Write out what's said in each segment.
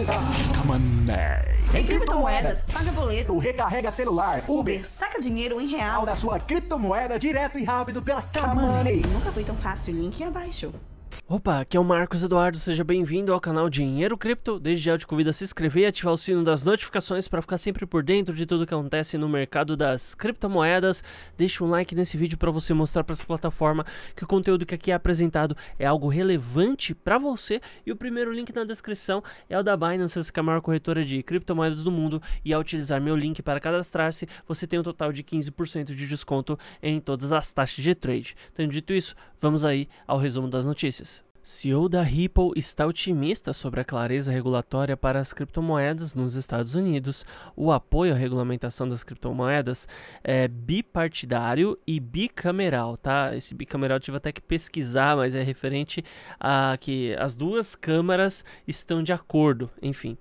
Então, Mané. Em criptomoedas, paga boleto, recarrega celular, Uber, Uber, saca dinheiro em real da sua criptomoeda direto e rápido pela Kamanei. Nunca foi tão fácil, link abaixo. Opa, aqui é o Marcos Eduardo, seja bem-vindo ao canal Dinheiro Cripto. Desde já te convido a se inscrever e ativar o sino das notificações para ficar sempre por dentro de tudo que acontece no mercado das criptomoedas. Deixa um like nesse vídeo para você mostrar para essa plataforma que o conteúdo que aqui é apresentado é algo relevante para você. E o primeiro link na descrição é o da Binance, que é a maior corretora de criptomoedas do mundo. E ao utilizar meu link para cadastrar-se, você tem um total de 15% de desconto em todas as taxas de trade. Tendo dito isso, vamos aí ao resumo das notícias. CEO da Ripple está otimista sobre a clareza regulatória para as criptomoedas nos Estados Unidos. O apoio à regulamentação das criptomoedas é bipartidário e bicameral, tá? Esse bicameral eu tive até que pesquisar, mas é referente a que as duas câmaras estão de acordo, enfim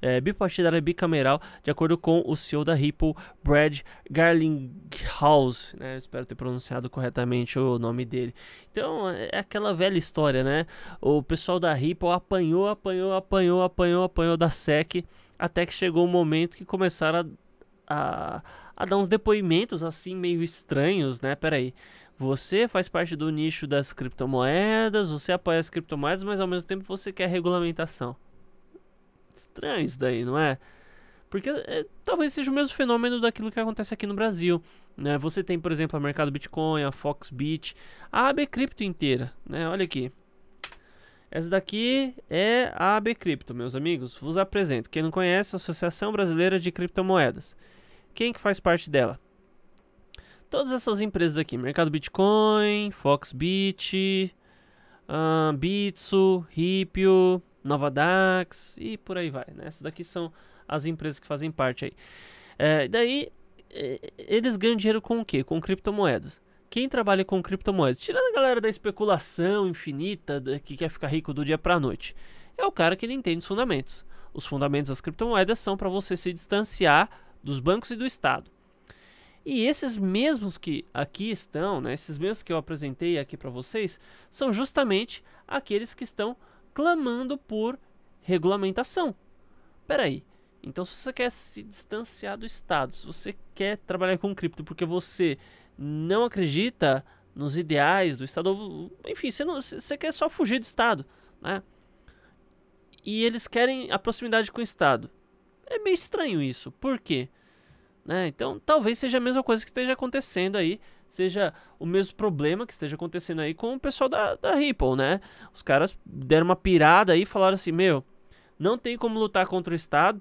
é, bipartidária bicameral, de acordo com o CEO da Ripple, Brad Garlinghouse. Né? Espero ter pronunciado corretamente o nome dele. Então, é aquela velha história, né? O pessoal da Ripple apanhou, apanhou, apanhou, apanhou, apanhou da SEC, até que chegou o um momento que começaram a, a, a dar uns depoimentos assim meio estranhos, né? Peraí. Você faz parte do nicho das criptomoedas, você apoia as criptomoedas, mas ao mesmo tempo você quer regulamentação. Estranho isso daí, não é? Porque é, talvez seja o mesmo fenômeno daquilo que acontece aqui no Brasil. Né? Você tem, por exemplo, a Mercado Bitcoin, a Foxbit, a AB Cripto inteira. Né? Olha aqui. Essa daqui é a AB Cripto, meus amigos. Vos apresento. Quem não conhece, a Associação Brasileira de Criptomoedas. Quem que faz parte dela? Todas essas empresas aqui. Mercado Bitcoin, Foxbit, um, Bitso, Ripio, Nova Dax e por aí vai. Né? Essas daqui são as empresas que fazem parte aí. É, daí, é, eles ganham dinheiro com o quê? Com criptomoedas. Quem trabalha com criptomoedas, tirando a galera da especulação infinita, que quer ficar rico do dia para a noite, é o cara que ele entende os fundamentos. Os fundamentos das criptomoedas são para você se distanciar dos bancos e do Estado. E esses mesmos que aqui estão, né, esses mesmos que eu apresentei aqui para vocês, são justamente aqueles que estão clamando por regulamentação. Peraí, então se você quer se distanciar do Estado, se você quer trabalhar com cripto porque você não acredita nos ideais do Estado, enfim, você, não, você quer só fugir do Estado, né? E eles querem a proximidade com o Estado. É meio estranho isso, por quê? Né? Então talvez seja a mesma coisa que esteja acontecendo aí seja o mesmo problema que esteja acontecendo aí com o pessoal da, da Ripple, né? Os caras deram uma pirada aí e falaram assim: meu, não tem como lutar contra o Estado,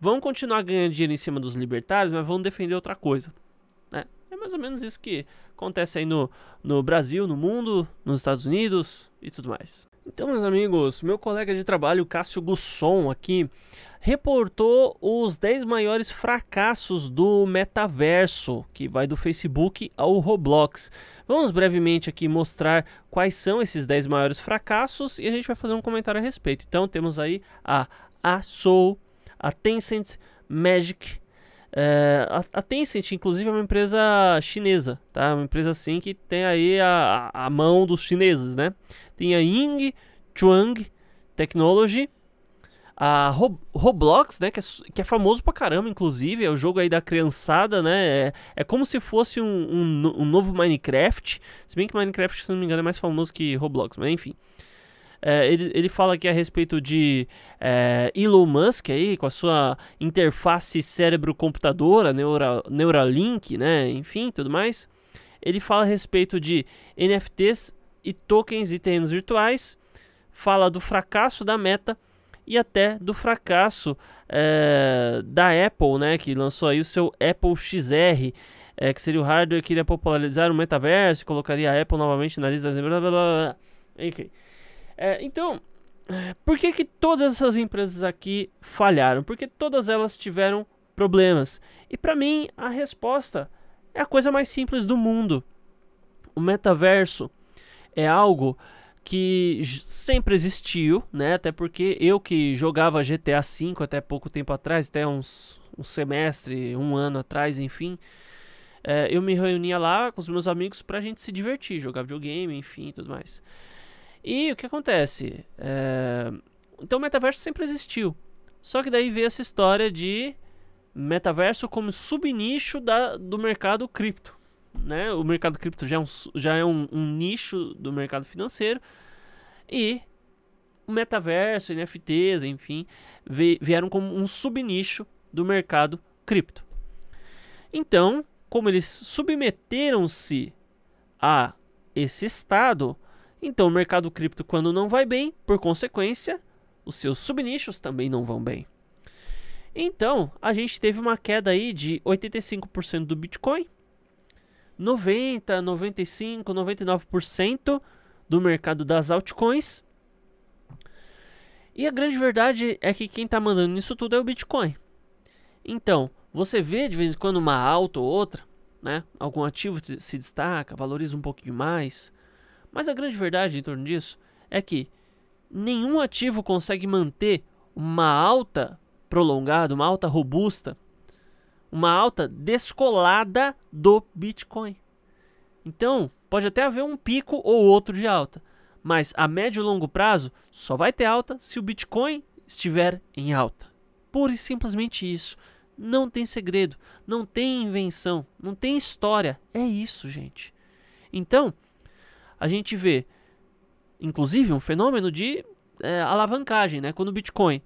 vão continuar ganhando dinheiro em cima dos libertários, mas vão defender outra coisa. É, é mais ou menos isso que acontece aí no, no Brasil, no mundo, nos Estados Unidos e tudo mais. Então, meus amigos, meu colega de trabalho, Cássio Gusson, aqui, reportou os 10 maiores fracassos do metaverso, que vai do Facebook ao Roblox. Vamos brevemente aqui mostrar quais são esses 10 maiores fracassos e a gente vai fazer um comentário a respeito. Então temos aí a ASOL, a Tencent, Magic, é, a, Tencent, inclusive, é uma empresa chinesa, tá? Uma empresa assim que tem aí a, a mão dos chineses, né? Tem a Ying Chuang Technology, a Roblox, né, que é, que é, famoso pra caramba, inclusive, é o jogo aí da criançada, né, é, é como se fosse um, um, um, novo Minecraft, se bem que Minecraft, se não me engano, é mais famoso que Roblox, mas enfim. É, ele, ele fala aqui a respeito de é, Elon Musk aí, com a sua interface cérebro-computadora, Neura, Neuralink, né, enfim, tudo mais. Ele fala a respeito de NFTs e tokens e terrenos virtuais, fala do fracasso da meta e até do fracasso é, da Apple, né, que lançou aí o seu Apple XR, é, eh, que seria o hardware que iria popularizar o metaverso, colocaria a Apple novamente na lista das blá, blá, blá, enfim. É, então, por que, que todas essas empresas aqui falharam? Porque todas elas tiveram problemas. E para mim, a resposta é a coisa mais simples do mundo. O metaverso é algo que sempre existiu, né? Até porque eu que jogava GTA V até pouco tempo atrás, até uns um semestre, um ano atrás, enfim, é, eu me reunia lá com os meus amigos pra gente se divertir, jogar videogame, enfim, tudo mais. E o que acontece? É... Então o metaverso sempre existiu. Só que daí veio essa história de metaverso como subnicho da, do mercado cripto, né? O mercado cripto já é um, já é um, um nicho do mercado financeiro e o metaverso, NFTs, enfim, vieram como um subnicho do mercado cripto. Então, como eles submeteram-se a esse estado, então o mercado cripto, quando não vai bem, por consequência, os seus subnichos também não vão bem. Então, a gente teve uma queda aí de 85% do Bitcoin, 90, 95, 99% do mercado das altcoins. E a grande verdade é que quem está mandando isso tudo é o Bitcoin. Então, você vê de vez em quando uma alta ou outra, né? Algum ativo se destaca, valoriza um pouquinho mais. Mas a grande verdade em torno disso é que nenhum ativo consegue manter uma alta prolongada, uma alta robusta uma alta descolada do Bitcoin. Então, pode até haver um pico ou outro de alta, mas a médio e longo prazo só vai ter alta se o Bitcoin estiver em alta. Pura e simplesmente isso. Não tem segredo, não tem invenção, não tem história. É isso, gente. Então, a gente vê, inclusive, um fenômeno de é, alavancagem, né? Quando o Bitcoin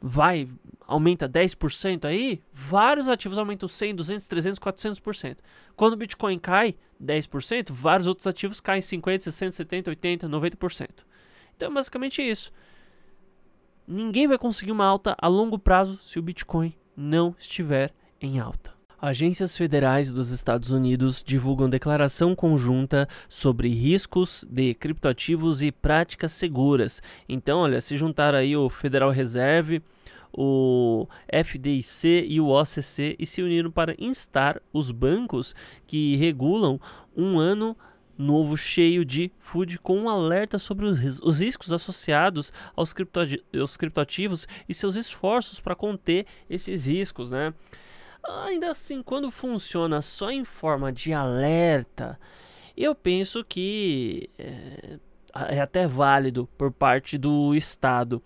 vai, aumenta 10% aí, vários ativos aumentam 100, 200, 300, 400%. Quando o Bitcoin cai 10%, vários outros ativos caem 50, 60, 70, 80, 90%. Então, é basicamente isso. Ninguém vai conseguir uma alta a longo prazo se o Bitcoin não estiver em alta. Agências federais dos Estados Unidos divulgam declaração conjunta sobre riscos de criptoativos e práticas seguras. Então, olha, se juntar aí o Federal Reserve, o FDIC e o OCC e se uniram para instar os bancos que regulam um ano novo cheio de food com um alerta sobre os riscos associados aos, criptoativos e seus esforços para conter esses riscos, né? Ainda assim, quando funciona só em forma de alerta, eu penso que é, é até válido por parte do Estado.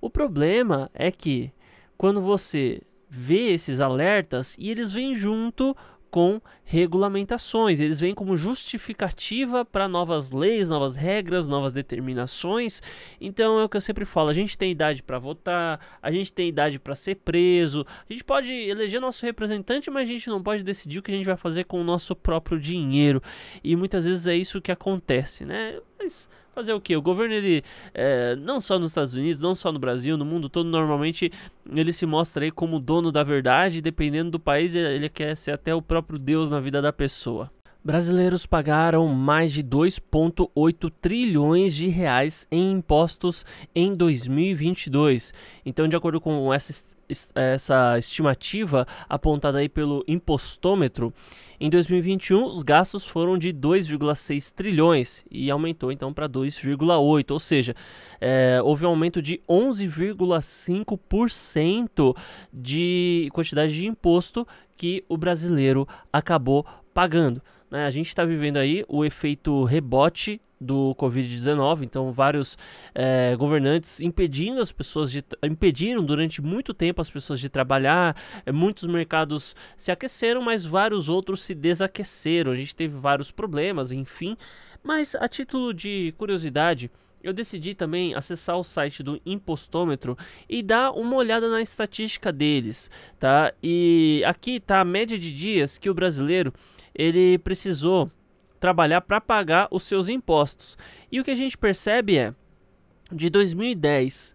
O problema é que quando você vê esses alertas e eles vêm junto com regulamentações. Eles vêm como justificativa para novas leis, novas regras, novas determinações. Então é o que eu sempre falo: a gente tem idade para votar, a gente tem idade para ser preso, a gente pode eleger nosso representante, mas a gente não pode decidir o que a gente vai fazer com o nosso próprio dinheiro. E muitas vezes é isso que acontece, né? Mas fazer o que? O governo, ele, é, não só nos Estados Unidos, não só no Brasil, no mundo todo, normalmente ele se mostra aí como dono da verdade, dependendo do país, ele quer ser até o próprio Deus na vida da pessoa. Brasileiros pagaram mais de 2,8 trilhões de reais em impostos em 2022. Então, de acordo com essa essa estimativa apontada aí pelo impostômetro, em 2021 os gastos foram de 2,6 trilhões e aumentou então para 2,8, ou seja, é, houve um aumento de 11,5% de quantidade de imposto que o brasileiro acabou pagando. Né? A gente está vivendo aí o efeito rebote do Covid-19. Então, vários é, governantes impedindo as pessoas de. impediram durante muito tempo as pessoas de trabalhar. É, muitos mercados se aqueceram, mas vários outros se desaqueceram. A gente teve vários problemas, enfim. Mas a título de curiosidade, eu decidi também acessar o site do Impostômetro e dar uma olhada na estatística deles, tá? E aqui tá a média de dias que o brasileiro ele precisou trabalhar para pagar os seus impostos. E o que a gente percebe é, de 2010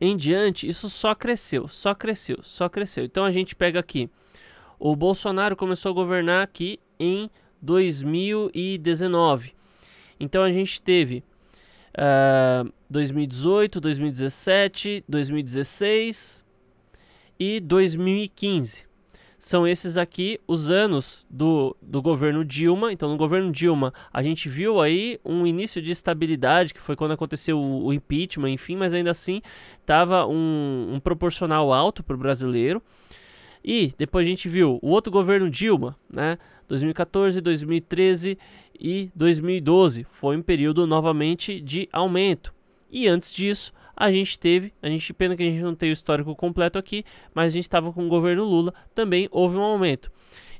em diante, isso só cresceu, só cresceu, só cresceu. Então a gente pega aqui, o Bolsonaro começou a governar aqui em 2019. Então a gente teve uh, 2018, 2017, 2016 e 2015 são esses aqui, os anos do, do governo Dilma. Então, no governo Dilma, a gente viu aí um início de estabilidade, que foi quando aconteceu o, o impeachment, enfim, mas ainda assim estava um, um proporcional alto para o brasileiro. E depois a gente viu o outro governo Dilma, né? 2014, 2013 e 2012 foi um período novamente de aumento. E antes disso, a gente teve, a gente pena que a gente não tem o histórico completo aqui, mas a gente estava com o governo Lula, também houve um aumento.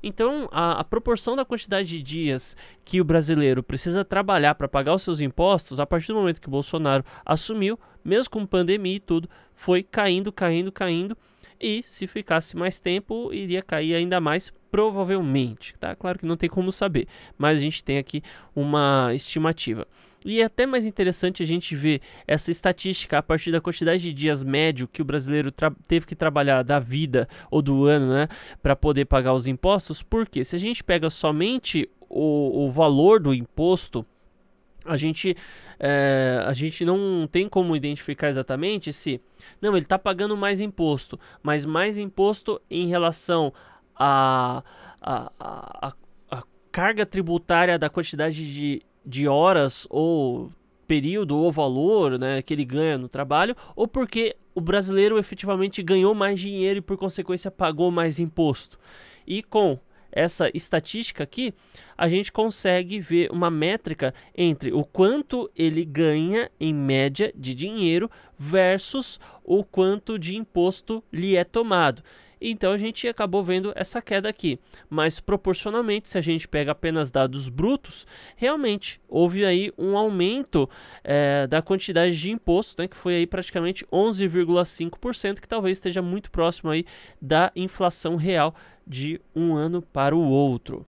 Então, a, a, proporção da quantidade de dias que o brasileiro precisa trabalhar para pagar os seus impostos, a partir do momento que o Bolsonaro assumiu, mesmo com pandemia e tudo, foi caindo, caindo, caindo. E se ficasse mais tempo, iria cair ainda mais, provavelmente. Tá? Claro que não tem como saber, mas a gente tem aqui uma estimativa. E é até mais interessante a gente ver essa estatística a partir da quantidade de dias médio que o brasileiro teve que trabalhar da vida ou do ano, né, para poder pagar os impostos, porque se a gente pega somente o, o valor do imposto, a gente, é, a gente não tem como identificar exatamente se. Não, ele está pagando mais imposto, mas mais imposto em relação a, a, a, a carga tributária da quantidade de de horas ou período ou valor né, que ele ganha no trabalho, ou porque o brasileiro efetivamente ganhou mais dinheiro e, por consequência, pagou mais imposto. E com essa estatística aqui, a gente consegue ver uma métrica entre o quanto ele ganha em média de dinheiro versus o quanto de imposto lhe é tomado. Então a gente acabou vendo essa queda aqui. Mas proporcionalmente, se a gente pega apenas dados brutos, realmente houve aí um aumento é, da quantidade de imposto, né, que foi aí praticamente 11,5%, que talvez esteja muito próximo aí da inflação real de um ano para o outro.